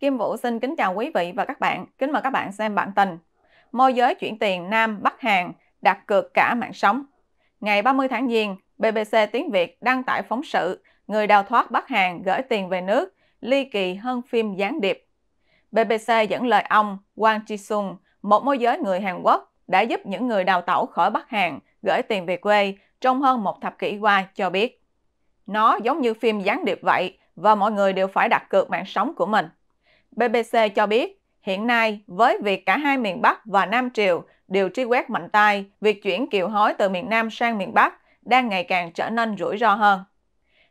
Kim Vũ xin kính chào quý vị và các bạn. Kính mời các bạn xem bản tin. Môi giới chuyển tiền Nam Bắc Hàn đặt cược cả mạng sống. Ngày 30 tháng Giêng, BBC Tiếng Việt đăng tải phóng sự Người đào thoát Bắc Hàn gửi tiền về nước, ly kỳ hơn phim gián điệp. BBC dẫn lời ông Wang Chi sung một môi giới người Hàn Quốc, đã giúp những người đào tẩu khỏi Bắc Hàn gửi tiền về quê trong hơn một thập kỷ qua cho biết. Nó giống như phim gián điệp vậy và mọi người đều phải đặt cược mạng sống của mình. BBC cho biết, hiện nay với việc cả hai miền Bắc và Nam Triều đều truy quét mạnh tay, việc chuyển kiều hối từ miền Nam sang miền Bắc đang ngày càng trở nên rủi ro hơn.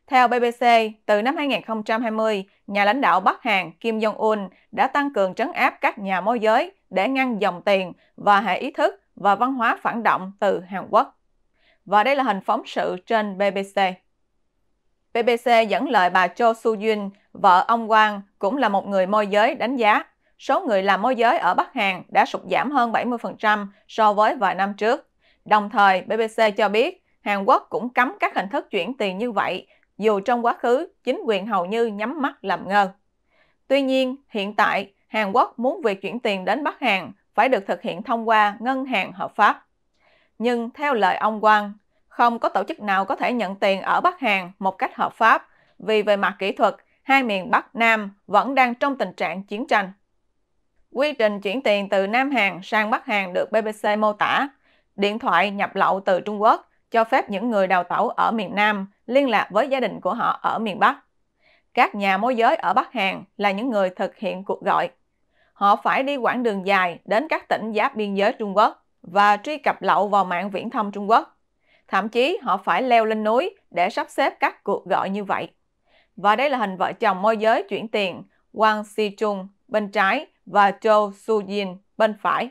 Theo BBC, từ năm 2020, nhà lãnh đạo Bắc Hàn Kim Jong-un đã tăng cường trấn áp các nhà môi giới để ngăn dòng tiền và hệ ý thức và văn hóa phản động từ Hàn Quốc. Và đây là hình phóng sự trên BBC. BBC dẫn lời bà Cho soo Yun, Vợ ông quang cũng là một người môi giới đánh giá. Số người làm môi giới ở Bắc Hàn đã sụt giảm hơn 70% so với vài năm trước. Đồng thời, BBC cho biết Hàn Quốc cũng cấm các hình thức chuyển tiền như vậy, dù trong quá khứ chính quyền hầu như nhắm mắt làm ngơ. Tuy nhiên, hiện tại, Hàn Quốc muốn việc chuyển tiền đến Bắc Hàn phải được thực hiện thông qua ngân hàng hợp pháp. Nhưng theo lời ông Quang, không có tổ chức nào có thể nhận tiền ở Bắc Hàn một cách hợp pháp vì về mặt kỹ thuật hai miền Bắc Nam vẫn đang trong tình trạng chiến tranh. Quy trình chuyển tiền từ Nam Hàn sang Bắc Hàn được BBC mô tả. Điện thoại nhập lậu từ Trung Quốc cho phép những người đào tẩu ở miền Nam liên lạc với gia đình của họ ở miền Bắc. Các nhà môi giới ở Bắc Hàn là những người thực hiện cuộc gọi. Họ phải đi quãng đường dài đến các tỉnh giáp biên giới Trung Quốc và truy cập lậu vào mạng viễn thông Trung Quốc. Thậm chí họ phải leo lên núi để sắp xếp các cuộc gọi như vậy. Và đây là hình vợ chồng môi giới chuyển tiền Wang Si Chung bên trái và Cho Su Jin bên phải.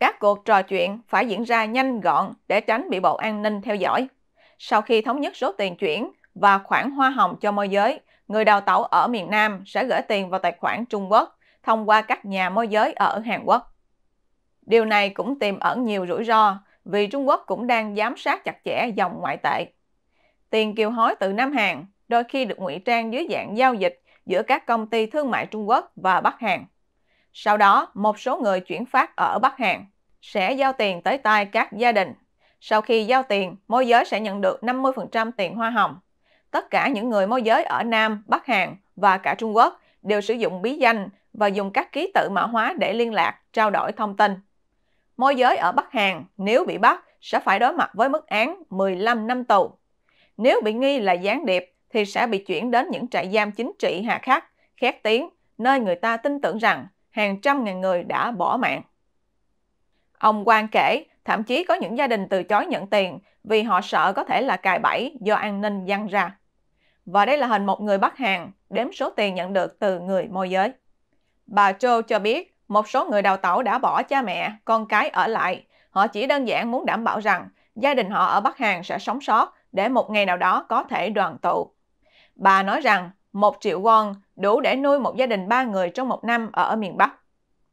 Các cuộc trò chuyện phải diễn ra nhanh gọn để tránh bị bộ an ninh theo dõi. Sau khi thống nhất số tiền chuyển và khoản hoa hồng cho môi giới, người đào tẩu ở miền Nam sẽ gửi tiền vào tài khoản Trung Quốc thông qua các nhà môi giới ở Hàn Quốc. Điều này cũng tiềm ẩn nhiều rủi ro vì Trung Quốc cũng đang giám sát chặt chẽ dòng ngoại tệ. Tiền kiều hối từ Nam Hàn đôi khi được ngụy trang dưới dạng giao dịch giữa các công ty thương mại Trung Quốc và Bắc Hàn. Sau đó, một số người chuyển phát ở Bắc Hàn sẽ giao tiền tới tay các gia đình. Sau khi giao tiền, môi giới sẽ nhận được 50% tiền hoa hồng. Tất cả những người môi giới ở Nam, Bắc Hàn và cả Trung Quốc đều sử dụng bí danh và dùng các ký tự mã hóa để liên lạc, trao đổi thông tin. Môi giới ở Bắc Hàn nếu bị bắt sẽ phải đối mặt với mức án 15 năm tù. Nếu bị nghi là gián điệp thì sẽ bị chuyển đến những trại giam chính trị hà khắc, khét tiếng, nơi người ta tin tưởng rằng hàng trăm ngàn người đã bỏ mạng. Ông Quang kể, thậm chí có những gia đình từ chối nhận tiền vì họ sợ có thể là cài bẫy do an ninh giăng ra. Và đây là hình một người bắt hàng, đếm số tiền nhận được từ người môi giới. Bà châu cho biết một số người đào tẩu đã bỏ cha mẹ, con cái ở lại. Họ chỉ đơn giản muốn đảm bảo rằng gia đình họ ở Bắc Hàn sẽ sống sót để một ngày nào đó có thể đoàn tụ. Bà nói rằng 1 triệu won đủ để nuôi một gia đình 3 người trong một năm ở miền Bắc.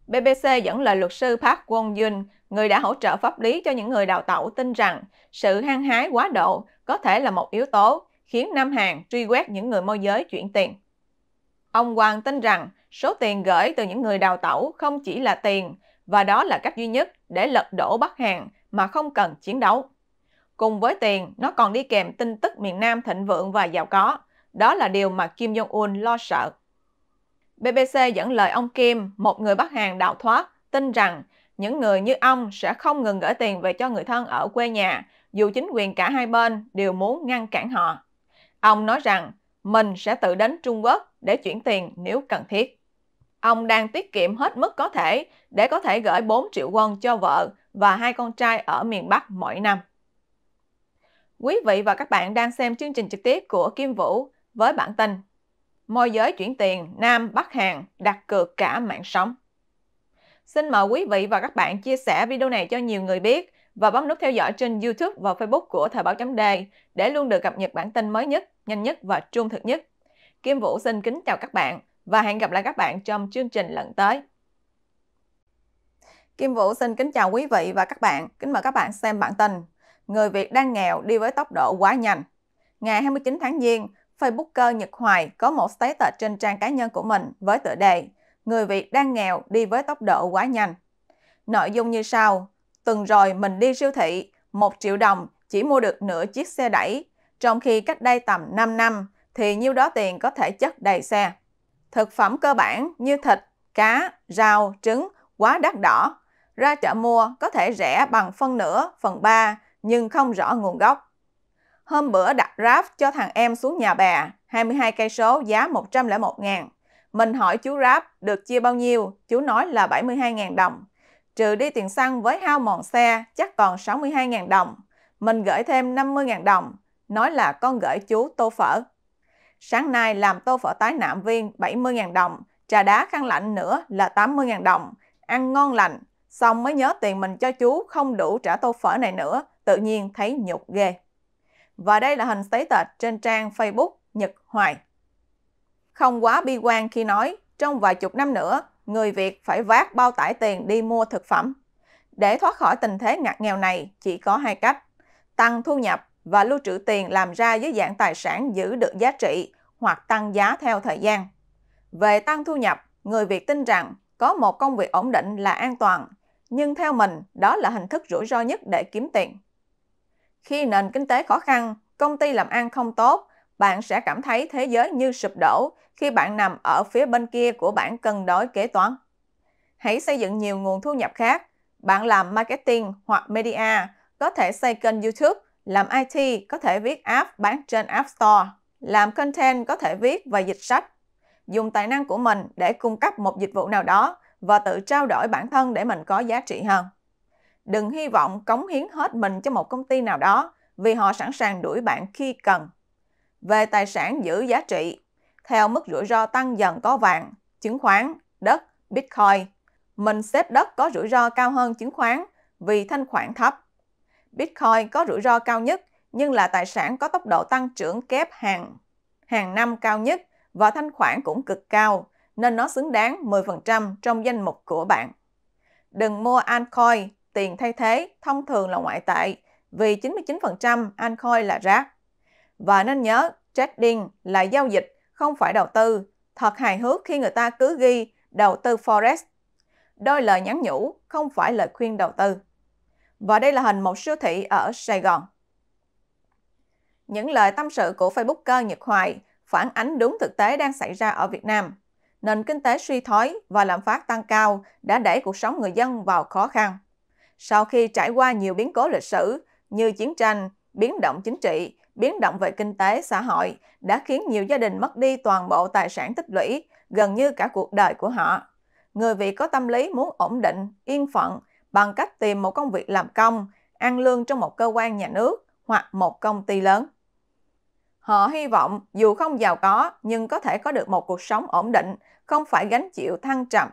BBC dẫn lời luật sư Park Won yun người đã hỗ trợ pháp lý cho những người đào tẩu tin rằng sự hăng hái quá độ có thể là một yếu tố khiến Nam Hàn truy quét những người môi giới chuyển tiền. Ông Hoàng tin rằng số tiền gửi từ những người đào tẩu không chỉ là tiền, và đó là cách duy nhất để lật đổ Bắc Hàn mà không cần chiến đấu. Cùng với tiền, nó còn đi kèm tin tức miền Nam thịnh vượng và giàu có, đó là điều mà Kim Jong-un lo sợ. BBC dẫn lời ông Kim, một người bắt hàng đạo thoát, tin rằng những người như ông sẽ không ngừng gửi tiền về cho người thân ở quê nhà, dù chính quyền cả hai bên đều muốn ngăn cản họ. Ông nói rằng mình sẽ tự đến Trung Quốc để chuyển tiền nếu cần thiết. Ông đang tiết kiệm hết mức có thể để có thể gửi 4 triệu won cho vợ và hai con trai ở miền Bắc mỗi năm. Quý vị và các bạn đang xem chương trình trực tiếp của Kim Vũ với bản tin Môi giới chuyển tiền Nam Bắc Hàn đặt cược cả mạng sống. Xin mời quý vị và các bạn chia sẻ video này cho nhiều người biết và bấm nút theo dõi trên YouTube và Facebook của Thời báo chấm đề để luôn được cập nhật bản tin mới nhất, nhanh nhất và trung thực nhất. Kim Vũ xin kính chào các bạn và hẹn gặp lại các bạn trong chương trình lần tới. Kim Vũ xin kính chào quý vị và các bạn. Kính mời các bạn xem bản tin. Người Việt đang nghèo đi với tốc độ quá nhanh. Ngày 29 tháng Giêng, Facebooker Nhật Hoài có một status trên trang cá nhân của mình với tựa đề Người Việt đang nghèo đi với tốc độ quá nhanh. Nội dung như sau, tuần rồi mình đi siêu thị, 1 triệu đồng chỉ mua được nửa chiếc xe đẩy, trong khi cách đây tầm 5 năm thì nhiêu đó tiền có thể chất đầy xe. Thực phẩm cơ bản như thịt, cá, rau, trứng quá đắt đỏ. Ra chợ mua có thể rẻ bằng phân nửa, phần ba nhưng không rõ nguồn gốc. Hôm bữa đặt Grab cho thằng em xuống nhà bà, 22 cây số giá 101 ngàn. Mình hỏi chú Grab được chia bao nhiêu, chú nói là 72 ngàn đồng. Trừ đi tiền xăng với hao mòn xe chắc còn 62 ngàn đồng. Mình gửi thêm 50 ngàn đồng, nói là con gửi chú tô phở. Sáng nay làm tô phở tái nạm viên 70 ngàn đồng, trà đá khăn lạnh nữa là 80 ngàn đồng. Ăn ngon lành, xong mới nhớ tiền mình cho chú không đủ trả tô phở này nữa, tự nhiên thấy nhục ghê. Và đây là hình giấy tệp trên trang Facebook Nhật Hoài. Không quá bi quan khi nói, trong vài chục năm nữa, người Việt phải vác bao tải tiền đi mua thực phẩm. Để thoát khỏi tình thế ngặt nghèo này, chỉ có hai cách. Tăng thu nhập và lưu trữ tiền làm ra dưới dạng tài sản giữ được giá trị hoặc tăng giá theo thời gian. Về tăng thu nhập, người Việt tin rằng có một công việc ổn định là an toàn, nhưng theo mình đó là hình thức rủi ro nhất để kiếm tiền. Khi nền kinh tế khó khăn, công ty làm ăn không tốt, bạn sẽ cảm thấy thế giới như sụp đổ khi bạn nằm ở phía bên kia của bảng cân đối kế toán. Hãy xây dựng nhiều nguồn thu nhập khác. Bạn làm marketing hoặc media, có thể xây kênh YouTube, làm IT, có thể viết app bán trên App Store, làm content có thể viết và dịch sách. Dùng tài năng của mình để cung cấp một dịch vụ nào đó và tự trao đổi bản thân để mình có giá trị hơn. Đừng hy vọng cống hiến hết mình cho một công ty nào đó vì họ sẵn sàng đuổi bạn khi cần. Về tài sản giữ giá trị, theo mức rủi ro tăng dần có vàng, chứng khoán, đất, Bitcoin. Mình xếp đất có rủi ro cao hơn chứng khoán vì thanh khoản thấp. Bitcoin có rủi ro cao nhất nhưng là tài sản có tốc độ tăng trưởng kép hàng hàng năm cao nhất và thanh khoản cũng cực cao nên nó xứng đáng 10% trong danh mục của bạn. Đừng mua altcoin tiền thay thế thông thường là ngoại tệ vì 99% altcoin là rác. Và nên nhớ, trading là giao dịch, không phải đầu tư. Thật hài hước khi người ta cứ ghi đầu tư forex. Đôi lời nhắn nhủ, không phải lời khuyên đầu tư. Và đây là hình một siêu thị ở Sài Gòn. Những lời tâm sự của Facebooker Nhật Hoài phản ánh đúng thực tế đang xảy ra ở Việt Nam. Nền kinh tế suy thoái và lạm phát tăng cao đã đẩy cuộc sống người dân vào khó khăn sau khi trải qua nhiều biến cố lịch sử như chiến tranh, biến động chính trị, biến động về kinh tế, xã hội đã khiến nhiều gia đình mất đi toàn bộ tài sản tích lũy, gần như cả cuộc đời của họ. Người Việt có tâm lý muốn ổn định, yên phận bằng cách tìm một công việc làm công, ăn lương trong một cơ quan nhà nước hoặc một công ty lớn. Họ hy vọng dù không giàu có nhưng có thể có được một cuộc sống ổn định, không phải gánh chịu thăng trầm.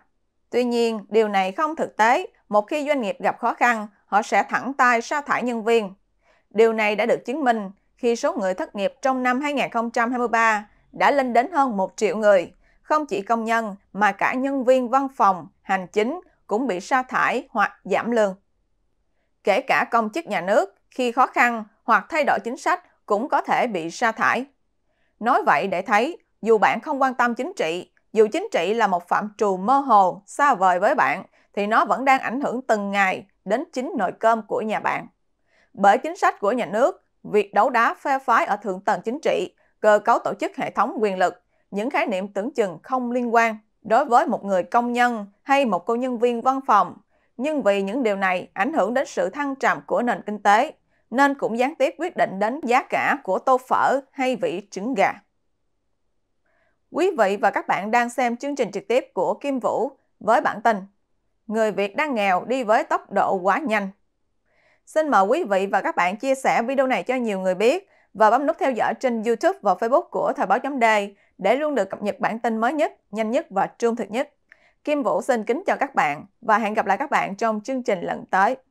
Tuy nhiên, điều này không thực tế một khi doanh nghiệp gặp khó khăn, họ sẽ thẳng tay sa thải nhân viên. Điều này đã được chứng minh khi số người thất nghiệp trong năm 2023 đã lên đến hơn 1 triệu người. Không chỉ công nhân mà cả nhân viên văn phòng, hành chính cũng bị sa thải hoặc giảm lương. Kể cả công chức nhà nước khi khó khăn hoặc thay đổi chính sách cũng có thể bị sa thải. Nói vậy để thấy, dù bạn không quan tâm chính trị, dù chính trị là một phạm trù mơ hồ, xa vời với bạn, thì nó vẫn đang ảnh hưởng từng ngày đến chính nồi cơm của nhà bạn. Bởi chính sách của nhà nước, việc đấu đá phe phái ở thượng tầng chính trị, cơ cấu tổ chức hệ thống quyền lực, những khái niệm tưởng chừng không liên quan đối với một người công nhân hay một cô nhân viên văn phòng. Nhưng vì những điều này ảnh hưởng đến sự thăng trầm của nền kinh tế, nên cũng gián tiếp quyết định đến giá cả của tô phở hay vị trứng gà. Quý vị và các bạn đang xem chương trình trực tiếp của Kim Vũ với bản tin người Việt đang nghèo đi với tốc độ quá nhanh. Xin mời quý vị và các bạn chia sẻ video này cho nhiều người biết và bấm nút theo dõi trên YouTube và Facebook của Thời báo chấm đề để luôn được cập nhật bản tin mới nhất, nhanh nhất và trung thực nhất. Kim Vũ xin kính chào các bạn và hẹn gặp lại các bạn trong chương trình lần tới.